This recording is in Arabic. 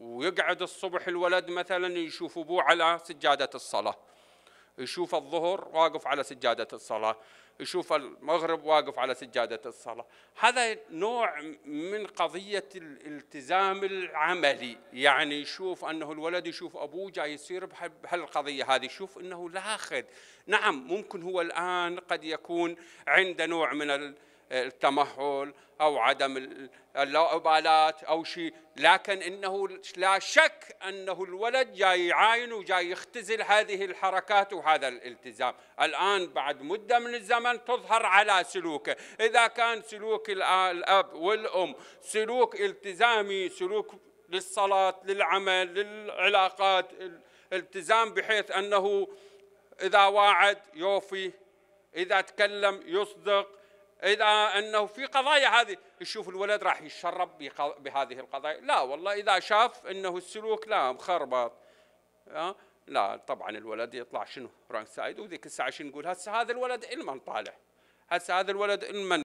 ويقعد الصبح الولد مثلا يشوف ابوه على سجاده الصلاه يشوف الظهر واقف على سجاده الصلاه يشوف المغرب واقف على سجاده الصلاه هذا نوع من قضيه الالتزام العملي يعني يشوف انه الولد يشوف ابوه جاي يصير بهالقضيه هذه يشوف انه لاخذ نعم ممكن هو الان قد يكون عنده نوع من التمهل أو عدم اللامبالاة أو شيء لكن إنه لا شك أنه الولد جاي يعاين وجاي يختزل هذه الحركات وهذا الالتزام الآن بعد مدة من الزمن تظهر على سلوكه إذا كان سلوك الأب والأم سلوك التزامي سلوك للصلاة للعمل للعلاقات التزام بحيث أنه إذا واعد يوفي إذا تكلم يصدق اذا انه في قضايا هذه يشوف الولد راح يتشرب بهذه القضايا لا والله اذا شاف انه السلوك لا مخربط آه؟ لا طبعا الولد يطلع شنو رانك سايد وذيك الساعه شنو نقول هسه هذا الولد المن طالع هسه هذا الولد المن